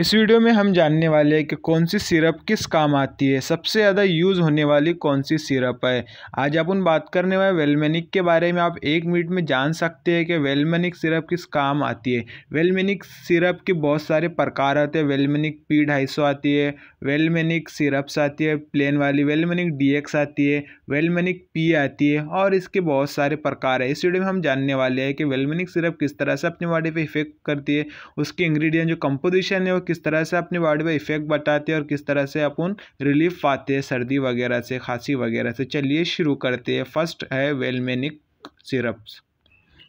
इस वीडियो में हम जानने वाले हैं कि कौन सी सिरप किस काम आती है सबसे ज़्यादा यूज़ होने वाली कौन सी सिरप है आज आप उन बात करने वाले वेलमेनिक के बारे में आप एक मिनट में जान सकते हैं कि वेलमेनिक सिरप किस काम आती है वेलमेनिक सिरप के बहुत सारे प्रकार आते हैं वेलमेनिक पी ढाई सौ आती है वेलमेनिक सिरप्स आती है प्लेन वाली वेलमेनिक डी एक्स आती है वेलमेनिक पी आती है और इसके बहुत सारे प्रकार है इस वीडियो में हम जानने वाले हैं कि वेलमेनिक सिरप किस तरह से अपने बॉडी पर इफेक्ट करती है उसके इंग्रीडियंट जो कंपोजिशन है किस तरह से अपनी बॉडी पर इफेक्ट बताते हैं और किस तरह से अपन रिलीफ पाते हैं सर्दी वगैरह से खांसी वगैरह से चलिए शुरू करते हैं फर्स्ट है वेलमेनिक सिरप्स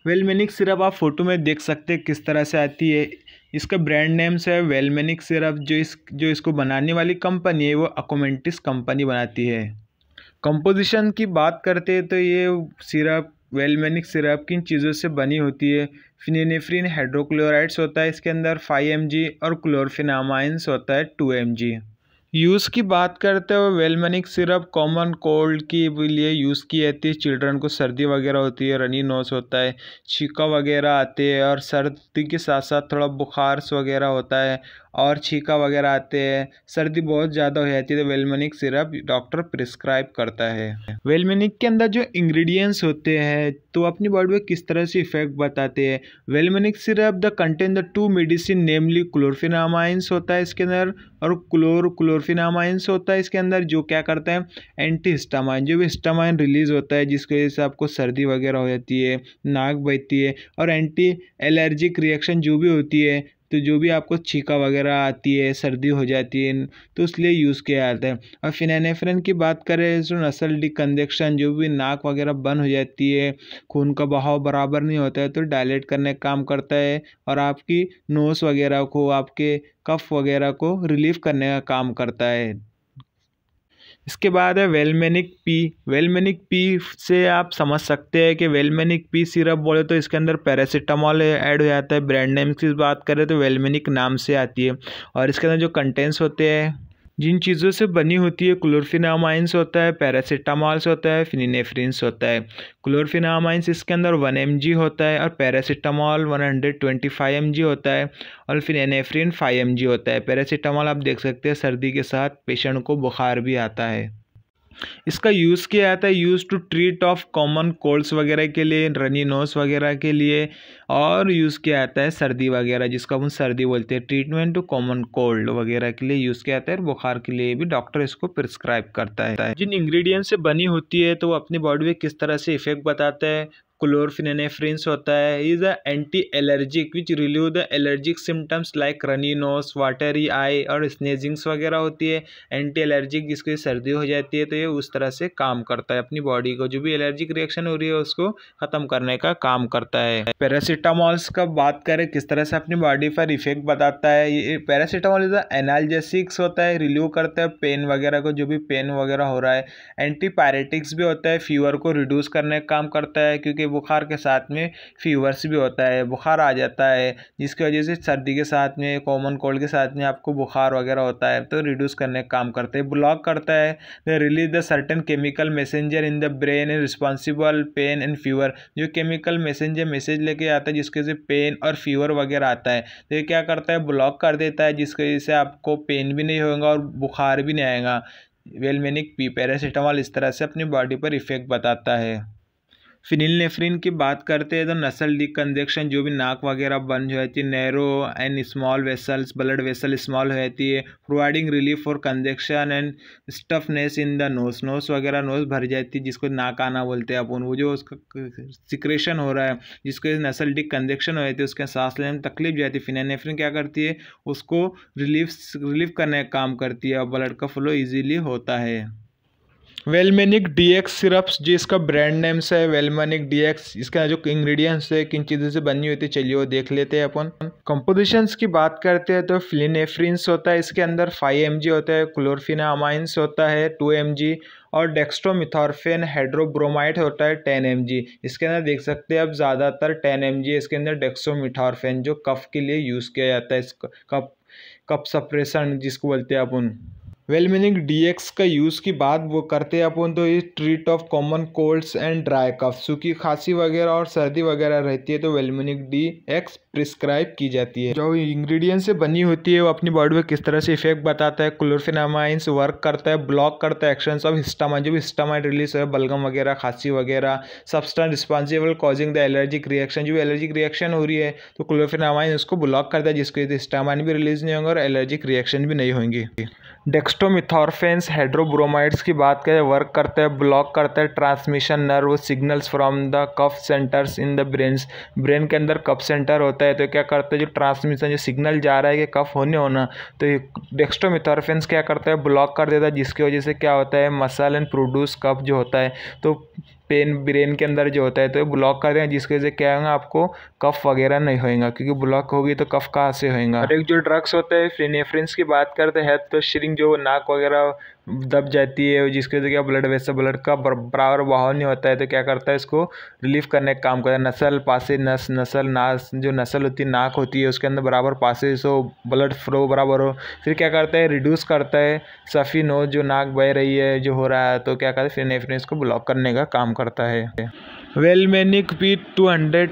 वेलमेनिक सिरप आप फोटो में देख सकते हैं किस तरह से आती है इसका ब्रांड नेम से है वेलमेनिक सिरप जो इस जो इसको बनाने वाली कंपनी है वो अकोमेंटिस कंपनी बनाती है कंपोजिशन की बात करते हैं तो ये सिरप वेलमेनिक सिरप किन चीज़ों से बनी होती है फिनेफ्रिन हाइड्रोक्लोराइड्स होता है इसके अंदर फाइव एम और क्लोरफिनामाइंस होता है टू एम यूज़ की बात करते हुए वेलमनिक सिरप कॉमन कोल्ड के लिए यूज़ की जाती है चिल्ड्रन को सर्दी वगैरह होती है रनी नोस होता है छीका वगैरह आते हैं और सर्दी के साथ साथ थोड़ा बुखार वगैरह होता है और छीका वगैरह आते हैं सर्दी बहुत ज़्यादा हो जाती है तो वेलमनिक सिरप डॉक्टर प्रिस्क्राइब करता है वेलमनिक के अंदर जो इंग्रेडिएंट्स होते हैं तो अपनी बॉडी में किस तरह से इफेक्ट बताते हैं Welmenic syrup the contain the two medicine namely chlorphenamines होता है इसके अंदर और क्लोर क्लोर सल्फिनामाइंस होता है इसके अंदर जो क्या करता है एंटी हिस्टामाइन जो भी हिस्टामाइन रिलीज होता है जिसकी वजह से आपको सर्दी वगैरह हो जाती है नाक बहती है और एंटी एलर्जिक रिएक्शन जो भी होती है तो जो भी आपको छीका वगैरह आती है सर्दी हो जाती है तो इसलिए यूज़ किया जाता है और फिनेफ्रेन की बात करें तो नसल डिकन्जेक्शन जो भी नाक वगैरह बंद हो जाती है खून का बहाव बराबर नहीं होता है तो डायलेट करने का काम करता है और आपकी नोस वगैरह को आपके कफ वगैरह को रिलीफ करने का काम करता है इसके बाद है वेलमेनिक पी वेलमेनिक पी से आप समझ सकते हैं कि वेलमेनिक पी सिरप बोले तो इसके अंदर पैरासीटामॉल ऐड हो जाता है ब्रांड नेम की बात करें तो वेलमेनिक नाम से आती है और इसके अंदर जो कंटेंट्स होते हैं जिन चीज़ों से बनी होती है क्लोरफिनामाइंस होता है पैरासीटामॉल्स होता है फिनिनेफ्रिंस होता है क्लोरफिनामाइंस इसके अंदर वन एम होता है और paracetamol one hundred twenty five M होता है और फिनिनेफ्रिन फाइव एम होता है पैरासीटामॉल आप देख सकते हैं सर्दी के साथ पेशेंट को बुखार भी आता है इसका यूज़ किया जाता है use to treat of common colds वगैरह के लिए रनी नोस वगैरह के लिए और यूज़ किया जाता है सर्दी वगैरह जिसको हम सर्दी बोलते हैं ट्रीटमेंट टू कॉमन कोल्ड वगैरह के लिए यूज़ किया जाता है और बुखार के लिए भी डॉक्टर इसको प्रिस्क्राइब करता है जिन इंग्रेडिएंट से बनी होती है तो वो अपनी बॉडी में किस तरह से इफेक्ट बताता है क्लोरफिनेफ्रिन्स होता है is a anti allergic which relieve the allergic symptoms like runny nose watery eye और स्नेजिंग्स वगैरह होती है एंटी एलर्जिक जिसकी सर्दी हो जाती है तो ये उस तरह से काम करता है अपनी बॉडी को जो भी एलर्जिक रिएक्शन हो रही है उसको ख़त्म करने का काम करता है पैरासीटामॉल्स का बात करें किस तरह से अपनी बॉडी पर इफेक्ट बताता है ये पैरासीटामॉल इज एनाल्जेसिक्स होता है रिलीव करता है पेन वगैरह को जो भी पेन वगैरह हो रहा है एंटीपायरेटिक्स भी होता है फीवर को रिड्यूस करने का काम करता है क्योंकि बुखार के साथ में फीवर्स भी होता है बुखार आ जाता है जिसकी वजह से सर्दी के साथ में कॉमन कोल्ड के साथ में आपको बुखार वगैरह होता है तो रिड्यूस करने का काम करता है ब्लॉक करता है the release the certain chemical messenger in the brain and responsible pain and fever जो केमिकल मैसेंजर मैसेज लेके आता है जिसके वजह पेन और फीवर वगैरह आता है तो ये क्या करता है ब्लॉक कर देता है जिसकी वजह से आपको पेन भी नहीं होगा और बुखार भी नहीं आएगा वेलमेनिक पी पैरासीटामॉल इस तरह से अपनी बॉडी पर इफेक्ट बताता है फिनिल नेफ्रिन की बात करते हैं तो नसल डी कंजेक्शन जो भी नाक वगैरह बंद हो जाती है narrow and small vessels blood vessel small हो जाती है providing relief for congestion and stuffiness in the nose nose वगैरह नोस भर जाती है जिसको नाक आना बोलते हैं अपन वो जो उसका सिक्रेशन हो रहा है जिसको नसल डी कंजेक्शन हो जाती है उसके सांस लेने में तकलीफ जाती है फिनिलनेफ्रिन क्या करती है उसको रिलीफ रिलीफ करने का काम करती है और ब्लड का फ्लो ईजिली होता है वेलमेनिक डी एक्स सिरप्स जिसका ब्रांड नेम्स है वेलमेनिक डी एक्स इसका जो इंग्रेडिएंट्स है किन चीज़ों से बनी होती है चलिए वो देख लेते हैं अपन कंपोजिशंस की बात करते हैं तो फ्लिनेफ्रिंस होता है इसके अंदर फाइव एम होता है क्लोरफिनामाइंस होता है टू एम और डेक्स्ट्रोमिथॉर्फेन हाइड्रोब्रोमाइट होता है टेन एम इसके अंदर देख सकते हैं अब ज़्यादातर टेन एम इसके अंदर डेक्स्ट्रोमिथॉर्फेन जो कफ के लिए यूज़ किया जाता है इस कफ कप सप्रेशन जिसको बोलते हैं अपन वेल मीनिंग डी एक्स का यूज़ की बात वो करते हैं अपन तो इस treat of common colds and dry cough सूखी खांसी वगैरह और सर्दी वगैरह रहती है तो वेलमिनिक डी एक्स प्रिस्क्राइब की जाती है जो इंग्रेडिएंट से बनी होती है वो अपनी बॉडी में किस तरह से इफेक्ट बताता है क्लोरफिनामाइंस वर्क करता है ब्लॉक करता है एक्शंस ऑफ हिस्टामाइन जो भी हिस्टामाइन रिलीज है बलगम वगैरह खांसी वगैरह substance responsible causing the allergic reaction जो एलर्जिक रिएक्शन हो रही है तो क्लोरफिनामाइन उसको ब्लॉक करता है जिसकी वजह से हिस्टामाइन भी रिलीज नहीं होंगे और एलर्जिक रिएक्शन भी नहीं होंगी डेक्सट्रोमिथॉर्फेन्स हाइड्रोब्रोमाइड्स की बात करें वर्क करते हैं ब्लॉक करते हैं transmission nerve signals from the cough centres in the brains brain के अंदर कफ सेंटर होता है तो क्या करते हैं जो ट्रांसमिशन जो सिग्नल जा रहा है कि कफ होने होना तो डेक्सट्रोमिथॉर्फेन्स क्या करता है ब्लॉक कर देता है जिसकी वजह से क्या होता है मसल एंड प्रोड्यूस कफ जो होता है तो पेन ब्रेन के अंदर जो होता है तो ब्लॉक कर दें जिसकी वजह से क्या होगा आपको कफ वगैरह नहीं होएगा क्योंकि ब्लॉक होगी तो कफ कहाँ से होएगा और एक जो ड्रग्स होते हैं फ्रीनेफ्रेंस की बात करते हैं तो श्रिंग जो नाक वगैरह दब जाती है जिसकी वजह से क्या ब्लड वैसे ब्लड का बराबर बहाव नहीं होता है तो क्या करता है इसको रिलीफ करने का काम करता है नसल पासे नस नसल नास जो नसल होती है नाक होती है उसके अंदर बराबर पासे सो ब्लड फ्लो बराबर हो फिर क्या करता है रिड्यूस करता है सफ़ी नो जो नाक बह रही है जो हो रहा है तो क्या करता है फिर नेफरिन इसको ब्लॉक करने का काम करता है Welmenic P two hundred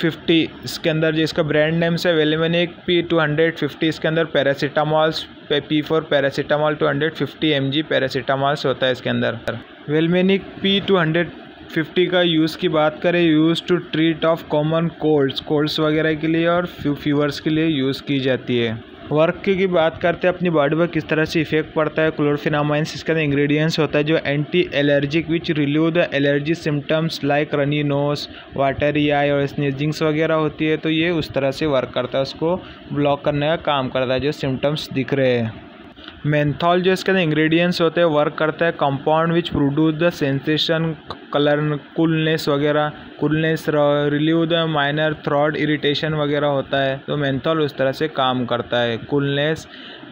fifty इसके अंदर जो इसका ब्रांड नेम्स है Welmenic P two hundred fifty इसके अंदर पैरासीटामॉल्स पे P four paracetamol two hundred fifty M G paracetamols होता है इसके अंदर Welmenic P two hundred fifty का यूज़ की बात करें use to treat of common colds colds वगैरह के लिए और फीवर्स के लिए यूज़ की जाती है वर्क की बात करते हैं अपनी बॉडी पर किस तरह से इफेक्ट पड़ता है क्लोरफिनामाइंस इसका इंग्रेडिएंट्स होता है जो anti allergic which relieve the allergy symptoms like runny nose watery eye और स्नीजिंग्स वगैरह होती है तो ये उस तरह से वर्क करता है उसको ब्लॉक करने का काम करता है जो सिम्टम्स दिख रहे हैं मैंथॉल जो इसके अंदर इंग्रेडिएंट्स होते हैं वर्क करता है compound which produce the sensation colour coolness वगैरह coolness relieve the minor throat irritation वगैरह होता है तो मेंथॉल उस तरह से काम करता है कुलनेस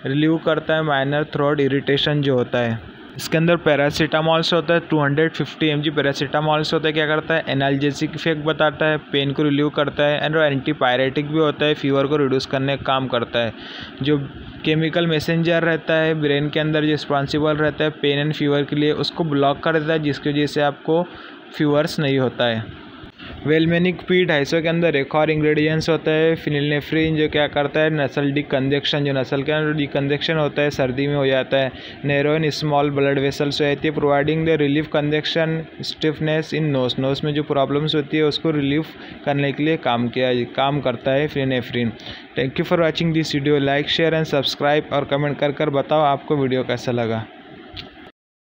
रिलीव करता है माइनर थ्रॉड इरिटेशन जो होता है इसके अंदर पैरासीटामॉल्स होता है 250 hundred fifty M G paracetamols होता है क्या करता है एनालजेसिक इफेक्ट बताता है पेन को रिलीव करता है एंड एंटीपायरेटिक भी होता है फीवर को रिड्यूस करने का काम करता है जो केमिकल मैसेंजर रहता है ब्रेन के अंदर जो रिस्पॉन्सिबल रहता है पेन एंड फीवर के लिए उसको ब्लॉक कर देता है जिसकी वजह से आपको फीवर्स नहीं होता है वेलमेनिक पी ढाई सौ के अंदर एक और इंग्रेडिएंट्स होता है फिनिलनेफ्रिन जो क्या करता है नसल डिकन्जेक्शन जो नसल के अंदर डिकन्जेक्शन होता है सर्दी में हो जाता है नेरोइन स्मॉल ब्लड वेसल्स जाती है providing the relief congestion stiffness in nose nose में जो प्रॉब्लम्स होती है उसको रिलीफ करने के लिए काम किया काम करता है phenylephrine thank you for watching this video like share and subscribe और कमेंट कर कर बताओ आपको वीडियो कैसा लगा